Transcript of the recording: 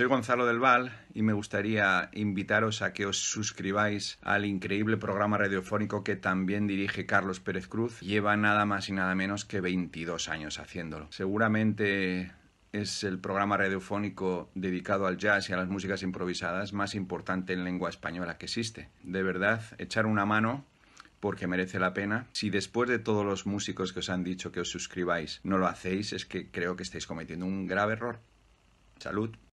Soy Gonzalo del Val y me gustaría invitaros a que os suscribáis al increíble programa radiofónico que también dirige Carlos Pérez Cruz. Lleva nada más y nada menos que 22 años haciéndolo. Seguramente es el programa radiofónico dedicado al jazz y a las músicas improvisadas más importante en lengua española que existe. De verdad, echar una mano porque merece la pena. Si después de todos los músicos que os han dicho que os suscribáis no lo hacéis, es que creo que estáis cometiendo un grave error. Salud.